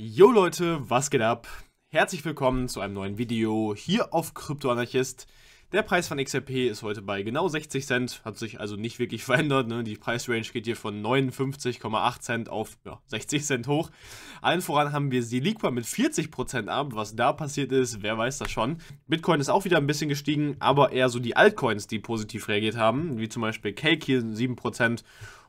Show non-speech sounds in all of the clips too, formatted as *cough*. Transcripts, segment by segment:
Jo Leute, was geht ab? Herzlich willkommen zu einem neuen Video hier auf Kryptoanarchist. Der Preis von XRP ist heute bei genau 60 Cent, hat sich also nicht wirklich *laughs* verändert. Ne? Die Preisrange geht hier von 59,8 Cent auf ja, 60 Cent hoch. Allen voran haben wir Siliqua mit 40% ab. Was da passiert ist, wer weiß das schon. Bitcoin ist auch wieder ein bisschen gestiegen, aber eher so die Altcoins, die positiv reagiert haben, wie zum Beispiel Cake hier 7%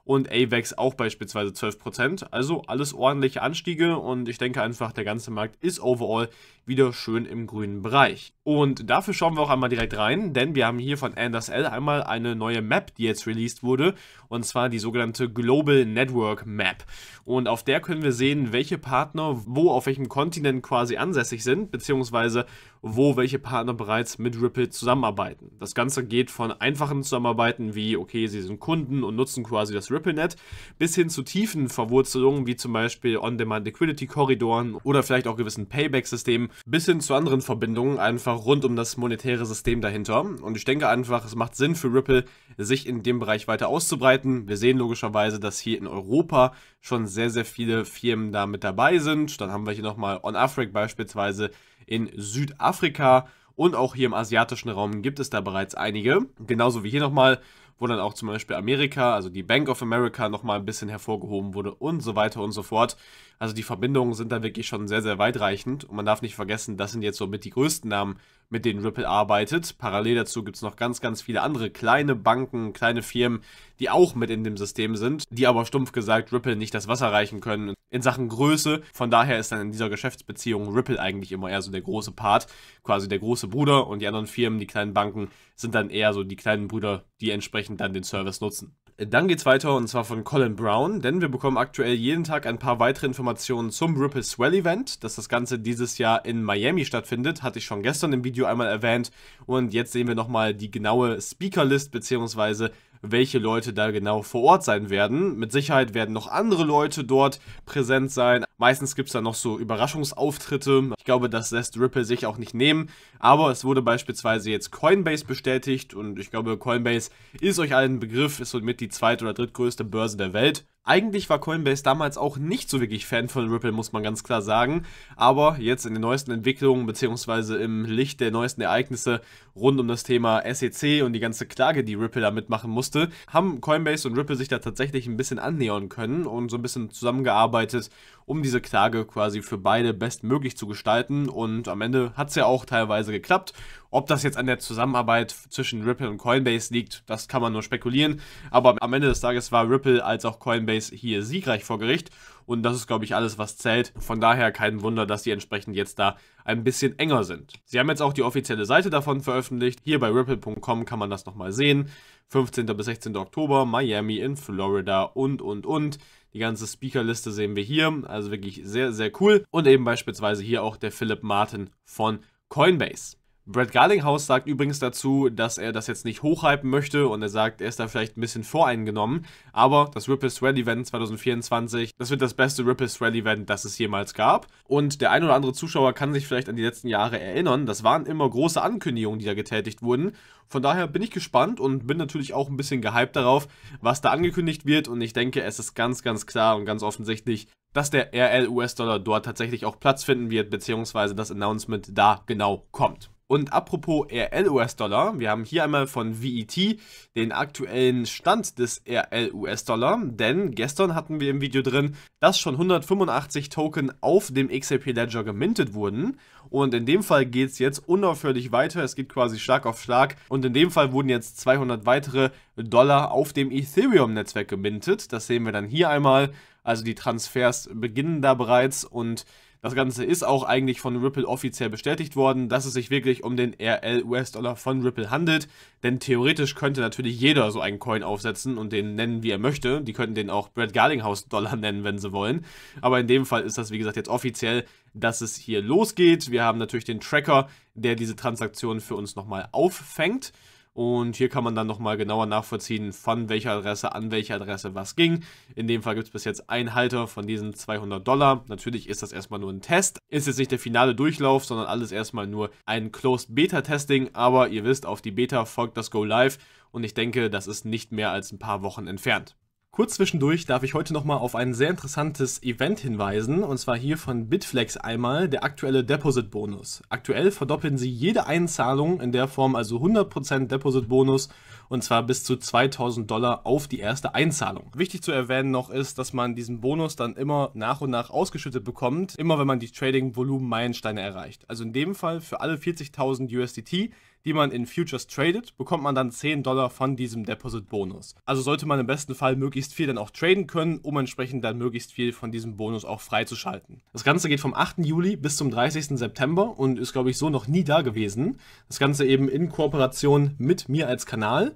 und AVAX auch beispielsweise 12%. Also alles ordentliche Anstiege und ich denke einfach, der ganze Markt ist overall wieder schön im grünen Bereich. Und dafür schauen wir auch einmal direkt rein, denn wir haben hier von Anders L einmal eine neue Map, die jetzt released wurde, und zwar die sogenannte Global Network Map. Und auf der können wir sehen, welche Partner wo auf welchem Kontinent quasi ansässig sind, beziehungsweise wo welche Partner bereits mit Ripple zusammenarbeiten. Das Ganze geht von einfachen Zusammenarbeiten wie, okay, sie sind Kunden und nutzen quasi das Ripple-Net, bis hin zu tiefen Verwurzelungen wie zum Beispiel On-Demand-Liquidity-Korridoren oder vielleicht auch gewissen Payback-Systemen, bis hin zu anderen Verbindungen einfach rund um das monetäre System dahinter. Und ich denke einfach, es macht Sinn für Ripple, sich in dem Bereich weiter auszubreiten. Wir sehen logischerweise, dass hier in Europa schon sehr, sehr viele Firmen da mit dabei sind. Dann haben wir hier nochmal OnAfric beispielsweise, in Südafrika und auch hier im asiatischen Raum gibt es da bereits einige. Genauso wie hier nochmal, wo dann auch zum Beispiel Amerika, also die Bank of America nochmal ein bisschen hervorgehoben wurde und so weiter und so fort. Also die Verbindungen sind da wirklich schon sehr, sehr weitreichend und man darf nicht vergessen, das sind jetzt so mit die größten Namen mit denen Ripple arbeitet. Parallel dazu gibt es noch ganz, ganz viele andere kleine Banken, kleine Firmen, die auch mit in dem System sind, die aber stumpf gesagt Ripple nicht das Wasser reichen können in Sachen Größe. Von daher ist dann in dieser Geschäftsbeziehung Ripple eigentlich immer eher so der große Part, quasi der große Bruder und die anderen Firmen, die kleinen Banken, sind dann eher so die kleinen Brüder, die entsprechend dann den Service nutzen. Dann geht's weiter und zwar von Colin Brown, denn wir bekommen aktuell jeden Tag ein paar weitere Informationen zum Ripple Swell Event, dass das Ganze dieses Jahr in Miami stattfindet, hatte ich schon gestern im Video einmal erwähnt und jetzt sehen wir nochmal die genaue Speakerlist bzw. welche Leute da genau vor Ort sein werden. Mit Sicherheit werden noch andere Leute dort präsent sein, Meistens gibt es da noch so Überraschungsauftritte. Ich glaube, das lässt Ripple sich auch nicht nehmen. Aber es wurde beispielsweise jetzt Coinbase bestätigt und ich glaube, Coinbase ist euch allen ein Begriff, ist somit die zweit- oder drittgrößte Börse der Welt. Eigentlich war Coinbase damals auch nicht so wirklich Fan von Ripple, muss man ganz klar sagen. Aber jetzt in den neuesten Entwicklungen bzw. im Licht der neuesten Ereignisse rund um das Thema SEC und die ganze Klage, die Ripple da mitmachen musste, haben Coinbase und Ripple sich da tatsächlich ein bisschen annähern können und so ein bisschen zusammengearbeitet, um diese Klage quasi für beide bestmöglich zu gestalten. Und am Ende hat es ja auch teilweise geklappt. Ob das jetzt an der Zusammenarbeit zwischen Ripple und Coinbase liegt, das kann man nur spekulieren. Aber am Ende des Tages war Ripple als auch Coinbase hier siegreich vor Gericht. Und das ist, glaube ich, alles, was zählt. Von daher kein Wunder, dass sie entsprechend jetzt da ein bisschen enger sind. Sie haben jetzt auch die offizielle Seite davon veröffentlicht. Hier bei ripple.com kann man das nochmal sehen. 15. bis 16. Oktober, Miami in Florida und, und, und. Die ganze Speakerliste sehen wir hier. Also wirklich sehr, sehr cool. Und eben beispielsweise hier auch der Philip Martin von Coinbase. Brad Garlinghouse sagt übrigens dazu, dass er das jetzt nicht hochhypen möchte und er sagt, er ist da vielleicht ein bisschen voreingenommen. Aber das Ripple Swell Event 2024, das wird das beste Ripple Swell Event, das es jemals gab. Und der ein oder andere Zuschauer kann sich vielleicht an die letzten Jahre erinnern. Das waren immer große Ankündigungen, die da getätigt wurden. Von daher bin ich gespannt und bin natürlich auch ein bisschen gehypt darauf, was da angekündigt wird. Und ich denke, es ist ganz, ganz klar und ganz offensichtlich, dass der RL-US-Dollar dort tatsächlich auch Platz finden wird, beziehungsweise das Announcement da genau kommt. Und apropos RL-US-Dollar, wir haben hier einmal von VET den aktuellen Stand des RL-US-Dollar, denn gestern hatten wir im Video drin, dass schon 185 Token auf dem XRP Ledger gemintet wurden. Und in dem Fall geht es jetzt unaufhörlich weiter, es geht quasi Schlag auf Schlag. Und in dem Fall wurden jetzt 200 weitere Dollar auf dem Ethereum-Netzwerk gemintet. Das sehen wir dann hier einmal. Also die Transfers beginnen da bereits und das Ganze ist auch eigentlich von Ripple offiziell bestätigt worden, dass es sich wirklich um den RL US-Dollar von Ripple handelt. Denn theoretisch könnte natürlich jeder so einen Coin aufsetzen und den nennen, wie er möchte. Die könnten den auch Brad Garlinghouse-Dollar *laughs* nennen, wenn sie wollen. Aber in dem Fall ist das, wie gesagt, jetzt offiziell, dass es hier losgeht. Wir haben natürlich den Tracker, der diese Transaktion für uns nochmal auffängt. Und hier kann man dann nochmal genauer nachvollziehen, von welcher Adresse an welche Adresse was ging. In dem Fall gibt es bis jetzt einen Halter von diesen 200 Dollar. Natürlich ist das erstmal nur ein Test. Ist jetzt nicht der finale Durchlauf, sondern alles erstmal nur ein Closed Beta Testing. Aber ihr wisst, auf die Beta folgt das Go Live. Und ich denke, das ist nicht mehr als ein paar Wochen entfernt. Kurz zwischendurch darf ich heute nochmal auf ein sehr interessantes Event hinweisen, und zwar hier von Bitflex einmal, der aktuelle Deposit-Bonus. Aktuell verdoppeln sie jede Einzahlung in der Form, also 100% Deposit-Bonus und zwar bis zu 2000 Dollar auf die erste Einzahlung. Wichtig zu erwähnen noch ist, dass man diesen Bonus dann immer nach und nach ausgeschüttet bekommt, immer wenn man die Trading-Volumen-Meilensteine erreicht. Also in dem Fall für alle 40.000 USDT, die man in Futures tradet, bekommt man dann 10 Dollar von diesem Deposit-Bonus. Also sollte man im besten Fall möglichst viel dann auch traden können, um entsprechend dann möglichst viel von diesem Bonus auch freizuschalten. Das Ganze geht vom 8. Juli bis zum 30. September und ist, glaube ich, so noch nie da gewesen. Das Ganze eben in Kooperation mit mir als Kanal.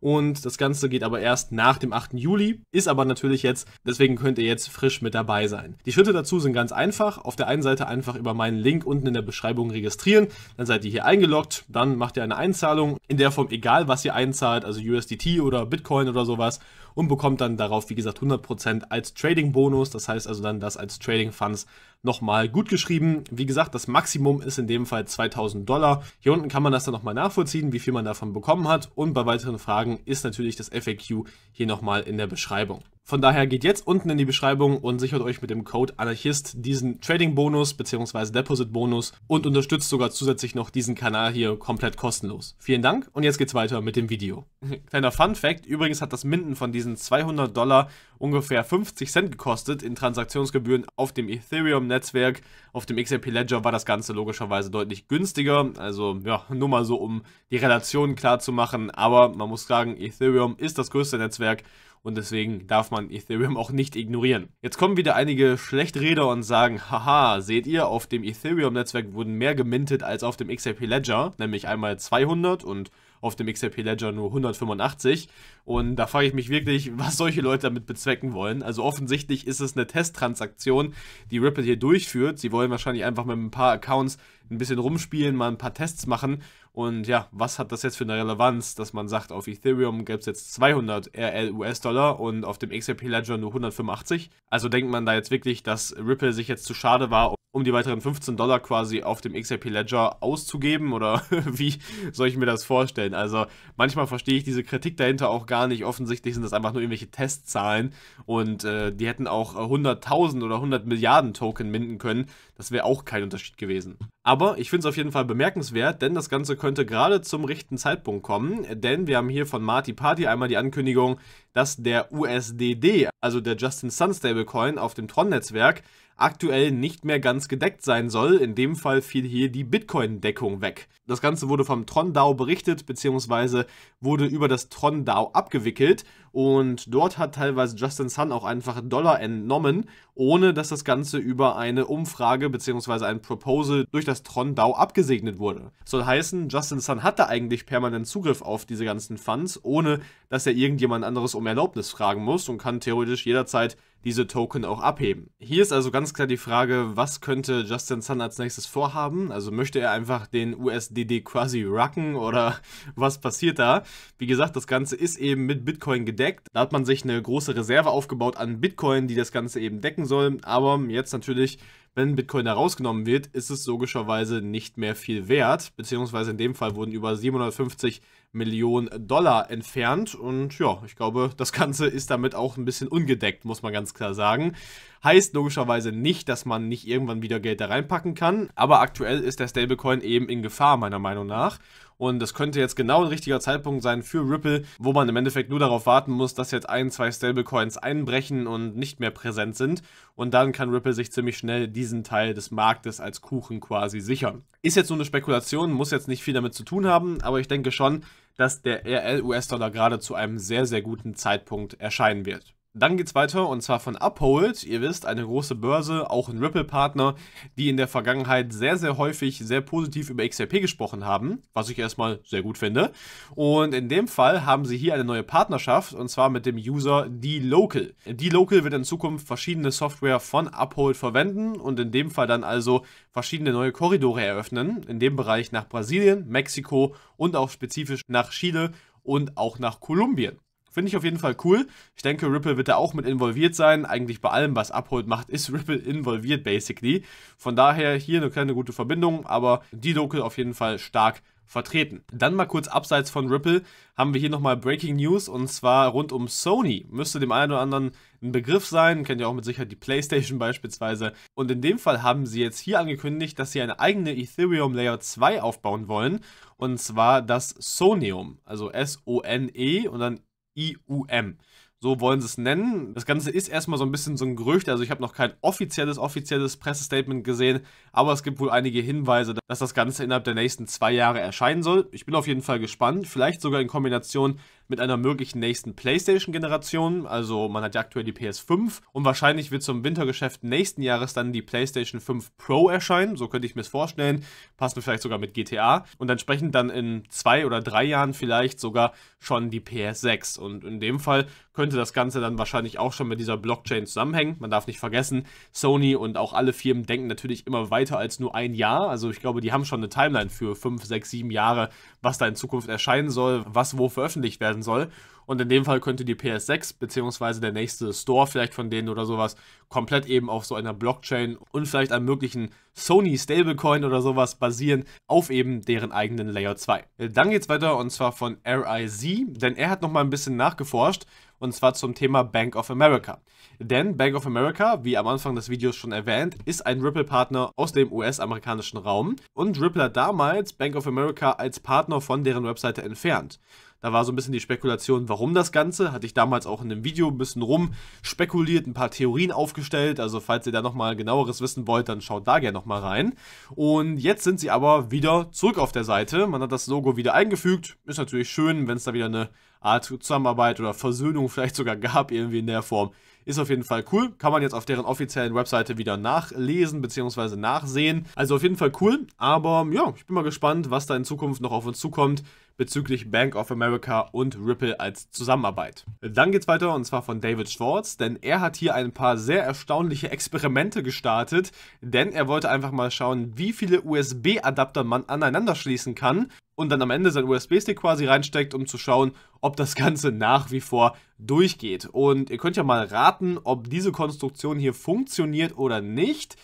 Und das Ganze geht aber erst nach dem 8. Juli, ist aber natürlich jetzt, deswegen könnt ihr jetzt frisch mit dabei sein. Die Schritte dazu sind ganz einfach. Auf der einen Seite einfach über meinen Link unten in der Beschreibung registrieren, dann seid ihr hier eingeloggt, dann macht ihr eine Einzahlung in der Form, egal was ihr einzahlt, also USDT oder Bitcoin oder sowas und bekommt dann darauf, wie gesagt, 100% als Trading-Bonus, das heißt also dann das als Trading-Funds nochmal gut geschrieben. Wie gesagt, das Maximum ist in dem Fall 2000 Dollar. Hier unten kann man das dann nochmal nachvollziehen, wie viel man davon bekommen hat und bei weiteren Fragen Fragen ist natürlich das FAQ hier nochmal in der Beschreibung. Von daher geht jetzt unten in die Beschreibung und sichert euch mit dem Code Anarchist diesen Trading-Bonus bzw. Deposit-Bonus und unterstützt sogar zusätzlich noch diesen Kanal hier komplett kostenlos. Vielen Dank und jetzt geht's weiter mit dem Video. *laughs* Kleiner Fun-Fact, übrigens hat das Minden von diesen 200 Dollar ungefähr 50 Cent gekostet in Transaktionsgebühren auf dem Ethereum-Netzwerk. Auf dem XRP Ledger war das Ganze logischerweise deutlich günstiger, also ja, nur mal so, um die Relation klar zu machen, aber man muss sagen, Ethereum ist das größte Netzwerk und deswegen darf man Ethereum auch nicht ignorieren. Jetzt kommen wieder einige Schlechtreder und sagen, haha, seht ihr, auf dem Ethereum-Netzwerk wurden mehr gemintet als auf dem XRP Ledger, nämlich einmal 200 und auf dem XRP Ledger nur 185. Und da frage ich mich wirklich, was solche Leute damit bezwecken wollen. Also offensichtlich ist es eine Testtransaktion, die Ripple hier durchführt. Sie wollen wahrscheinlich einfach mit ein paar Accounts ein bisschen rumspielen, mal ein paar Tests machen und ja, was hat das jetzt für eine Relevanz, dass man sagt, auf Ethereum gäbe es jetzt 200 RL US-Dollar und auf dem XRP Ledger nur 185? Also denkt man da jetzt wirklich, dass Ripple sich jetzt zu schade war, um die weiteren 15 Dollar quasi auf dem XRP Ledger auszugeben? Oder *laughs* wie soll ich mir das vorstellen? Also manchmal verstehe ich diese Kritik dahinter auch gar nicht. Offensichtlich sind das einfach nur irgendwelche Testzahlen und äh, die hätten auch 100.000 äh, oder 100 Milliarden Token minden können. Das wäre auch kein Unterschied gewesen. Aber ich finde es auf jeden Fall bemerkenswert, denn das Ganze könnte gerade zum richtigen Zeitpunkt kommen, denn wir haben hier von Marty Party einmal die Ankündigung, dass der USDD, also der Justin Sun Stablecoin auf dem Tron-Netzwerk, aktuell nicht mehr ganz gedeckt sein soll. In dem Fall fiel hier die Bitcoin-Deckung weg. Das Ganze wurde vom Tron DAO berichtet, beziehungsweise wurde über das Tron DAO abgewickelt und dort hat teilweise Justin Sun auch einfach Dollar entnommen, ohne dass das Ganze über eine Umfrage bzw. ein Proposal durch das Tron-DAO abgesegnet wurde. soll heißen, Justin Sun hatte eigentlich permanent Zugriff auf diese ganzen Funds, ohne dass er irgendjemand anderes um Erlaubnis fragen muss und kann theoretisch jederzeit diese Token auch abheben. Hier ist also ganz klar die Frage, was könnte Justin Sun als nächstes vorhaben? Also möchte er einfach den USDD quasi rucken oder *laughs* was passiert da? Wie gesagt, das Ganze ist eben mit Bitcoin gedeckt. Da hat man sich eine große Reserve aufgebaut an Bitcoin, die das Ganze eben decken soll. Aber jetzt natürlich wenn Bitcoin da rausgenommen wird, ist es logischerweise nicht mehr viel wert, beziehungsweise in dem Fall wurden über 750 Millionen Dollar entfernt und ja, ich glaube, das Ganze ist damit auch ein bisschen ungedeckt, muss man ganz klar sagen. Heißt logischerweise nicht, dass man nicht irgendwann wieder Geld da reinpacken kann, aber aktuell ist der Stablecoin eben in Gefahr, meiner Meinung nach. Und das könnte jetzt genau ein richtiger Zeitpunkt sein für Ripple, wo man im Endeffekt nur darauf warten muss, dass jetzt ein, zwei Stablecoins einbrechen und nicht mehr präsent sind. Und dann kann Ripple sich ziemlich schnell diesen Teil des Marktes als Kuchen quasi sichern. Ist jetzt nur eine Spekulation, muss jetzt nicht viel damit zu tun haben, aber ich denke schon, dass der RL-US-Dollar gerade zu einem sehr, sehr guten Zeitpunkt erscheinen wird. Dann geht's weiter und zwar von Uphold. Ihr wisst, eine große Börse, auch ein Ripple-Partner, die in der Vergangenheit sehr, sehr häufig sehr positiv über XRP gesprochen haben, was ich erstmal sehr gut finde. Und in dem Fall haben sie hier eine neue Partnerschaft und zwar mit dem User D-Local. D-Local wird in Zukunft verschiedene Software von Uphold verwenden und in dem Fall dann also verschiedene neue Korridore eröffnen, in dem Bereich nach Brasilien, Mexiko und auch spezifisch nach Chile und auch nach Kolumbien. Finde ich auf jeden Fall cool. Ich denke, Ripple wird da auch mit involviert sein. Eigentlich bei allem, was Uphold macht, ist *laughs* Ripple involviert, basically. Von daher hier eine kleine gute Verbindung, aber die Local auf jeden Fall stark vertreten. Dann mal kurz abseits von Ripple haben wir hier nochmal Breaking News und zwar rund um Sony. Müsste dem einen oder anderen ein Begriff sein, kennt ihr auch mit Sicherheit die Playstation *laughs* beispielsweise. Und in dem Fall haben sie jetzt hier angekündigt, dass sie eine eigene Ethereum Layer 2 aufbauen wollen und zwar das Sonium, also S-O-N-E und dann IUM. So wollen sie es nennen. Das Ganze ist erstmal so ein bisschen so ein Gerücht. Also ich habe noch kein offizielles, offizielles Pressestatement gesehen, aber es gibt wohl einige Hinweise, dass das Ganze innerhalb der nächsten zwei Jahre erscheinen soll. Ich bin auf jeden Fall gespannt. Vielleicht sogar in Kombination mit einer möglichen nächsten PlayStation-Generation. Also man hat ja aktuell die PS5 und wahrscheinlich wird zum Wintergeschäft nächsten Jahres dann die PlayStation 5 Pro erscheinen. So könnte ich mir es vorstellen. Passt mir vielleicht sogar mit GTA. Und entsprechend dann in zwei oder drei Jahren vielleicht sogar schon die PS6. Und in dem Fall könnte das Ganze dann wahrscheinlich auch schon mit dieser Blockchain zusammenhängen. Man darf nicht vergessen, Sony und auch alle Firmen denken natürlich immer weiter als nur ein Jahr. Also ich glaube, die haben schon eine Timeline für fünf, sechs, sieben Jahre, was da in Zukunft erscheinen soll, was wo veröffentlicht werden sein soll. Und in dem Fall könnte die PS6 bzw. der nächste Store vielleicht von denen oder sowas komplett eben auf so einer Blockchain und vielleicht einem möglichen Sony Stablecoin oder sowas basieren auf eben deren eigenen Layer 2. Dann geht's weiter und zwar von RIZ, denn er hat nochmal ein bisschen nachgeforscht und zwar zum Thema Bank of America. Denn Bank of America, wie am Anfang des Videos schon erwähnt, ist ein Ripple-Partner aus dem US-amerikanischen Raum und Ripple hat damals Bank of America als Partner von deren Webseite entfernt. Da war so ein bisschen die Spekulation, warum das Ganze. Hatte ich damals auch in einem Video ein bisschen rum spekuliert, ein paar Theorien aufgestellt. Also falls ihr da nochmal genaueres wissen wollt, dann schaut da gerne nochmal rein. Und jetzt sind sie aber wieder zurück auf der Seite. Man hat das Logo wieder eingefügt. Ist natürlich schön, wenn es da wieder eine Art Zusammenarbeit oder Versöhnung *laughs* vielleicht sogar gab, irgendwie in der Form. Ist auf jeden Fall cool. Kann man jetzt auf deren offiziellen Webseite wieder nachlesen bzw. nachsehen. Also auf jeden Fall cool. Aber ja, ich bin mal gespannt, was da in Zukunft noch auf uns zukommt bezüglich Bank of America und Ripple als Zusammenarbeit. Dann geht's weiter und zwar von David Schwartz, denn er hat hier ein paar sehr erstaunliche Experimente gestartet, denn er wollte einfach mal schauen, wie viele USB-Adapter man aneinander schließen kann und dann am Ende seinen USB-Stick quasi reinsteckt, um zu schauen, ob das Ganze nach wie vor durchgeht. Und ihr könnt ja mal raten, raten, ob diese Konstruktion hier funktioniert oder nicht.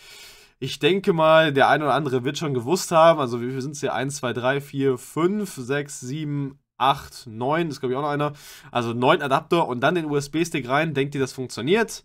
Ich denke mal, der ein oder andere wird schon gewusst haben. Also wie viel sind es hier? 1, 2, 3, 4, 5, 6, 7, 8, 9. Das ist glaube ich auch noch einer. Also 9 Adapter und dann den USB-Stick rein. Denkt ihr, das funktioniert?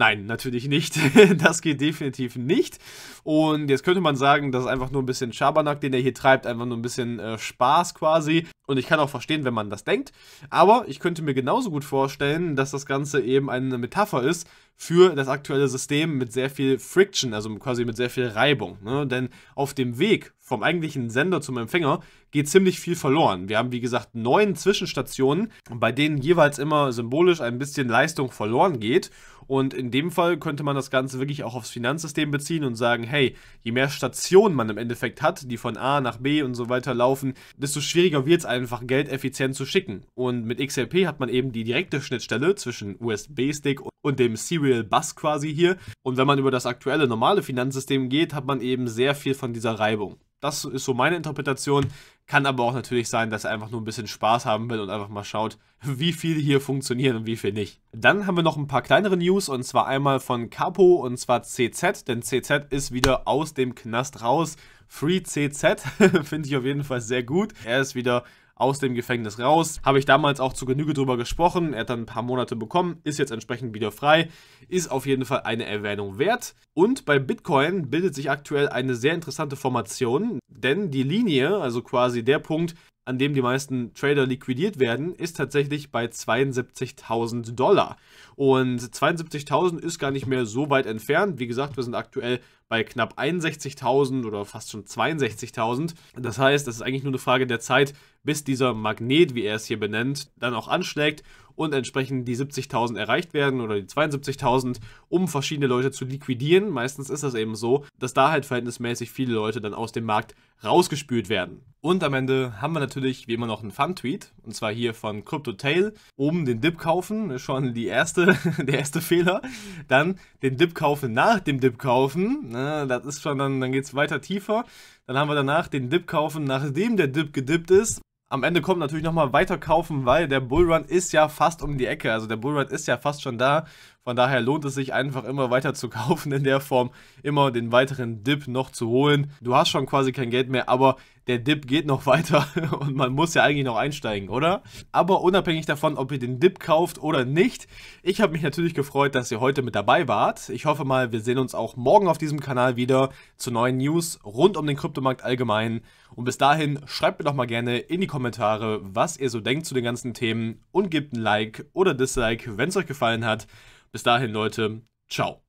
Nein, natürlich nicht. *laughs* Das geht definitiv nicht. Und jetzt könnte man sagen, das ist einfach nur ein bisschen Schabernack, den er hier treibt, einfach nur ein bisschen äh, Spaß quasi. Und ich kann auch verstehen, wenn man das denkt. Aber ich könnte mir genauso gut vorstellen, dass das Ganze eben eine Metapher ist für das aktuelle System mit sehr viel Friction, also quasi mit sehr viel Reibung. Ne? Denn auf dem Weg vom eigentlichen Sender zum Empfänger geht ziemlich viel verloren. Wir haben, wie gesagt, neun Zwischenstationen, bei denen jeweils immer symbolisch ein bisschen Leistung verloren geht. Und in dem Fall könnte man das Ganze wirklich auch aufs Finanzsystem beziehen und sagen, hey, je mehr Stationen man im Endeffekt hat, die von A nach B und so weiter laufen, desto schwieriger wird es einfach, Geld effizient zu schicken. Und mit XLP hat man eben die direkte Schnittstelle zwischen USB-Stick und dem Serial Bus quasi hier. Und wenn man über das aktuelle normale Finanzsystem geht, hat man eben sehr viel von dieser Reibung. Das ist so meine Interpretation. Kann aber auch natürlich sein, dass er einfach nur ein bisschen Spaß haben will und einfach mal schaut, wie viel hier funktionieren und wie viel nicht. Dann haben wir noch ein paar kleinere News und zwar einmal von Capo und zwar CZ, denn CZ ist wieder aus dem Knast raus. Free CZ *laughs* finde ich auf jeden Fall sehr gut. Er ist wieder aus dem Gefängnis raus. Habe ich damals auch zu Genüge drüber gesprochen. Er hat dann ein paar Monate bekommen, ist jetzt entsprechend wieder frei. Ist auf jeden Fall eine Erwähnung wert. Und bei Bitcoin bildet sich aktuell eine sehr interessante Formation, denn die Linie, also quasi der Punkt, an dem die meisten Trader liquidiert werden, ist tatsächlich bei 72.000 Dollar. Und 72.000 ist gar nicht mehr so weit entfernt. Wie gesagt, wir sind aktuell bei knapp 61.000 oder fast schon 62.000. Das heißt, das ist eigentlich nur eine Frage der Zeit, bis dieser Magnet, wie er es hier benennt, dann auch anschlägt und entsprechend die 70.000 erreicht werden oder die 72.000, um verschiedene Leute zu liquidieren. Meistens ist das eben so, dass da halt verhältnismäßig viele Leute dann aus dem Markt rausgespült werden. Und am Ende haben wir natürlich wie immer noch einen Fun-Tweet, und zwar hier von CryptoTail. Oben den Dip kaufen, schon die erste, *laughs* der erste Fehler. Dann den Dip kaufen nach dem Dip kaufen, Na, das ist schon dann, dann geht es weiter tiefer. Dann haben wir danach den Dip kaufen, nachdem der Dip gedippt ist. Am Ende kommt natürlich nochmal weiter kaufen, weil der Bullrun ist ja fast um die Ecke. Also der Bullrun ist ja fast schon da. Von daher lohnt es sich einfach immer weiter zu *laughs* kaufen in der Form, immer den weiteren Dip noch zu holen. Du hast schon quasi kein Geld mehr, aber der Dip geht noch *laughs* weiter und man muss ja eigentlich noch einsteigen, oder? Aber unabhängig davon, ob ihr den Dip kauft oder nicht, ich habe mich natürlich gefreut, dass ihr heute mit dabei wart. Ich hoffe mal, wir sehen uns auch morgen auf diesem Kanal wieder zu neuen News rund um den Kryptomarkt allgemein. Und bis dahin, schreibt mir doch mal gerne in die Kommentare, was ihr so denkt zu den ganzen Themen und gebt ein Like oder Dislike, wenn es euch gefallen hat. Bis dahin, Leute. Ciao.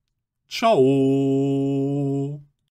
Ciao.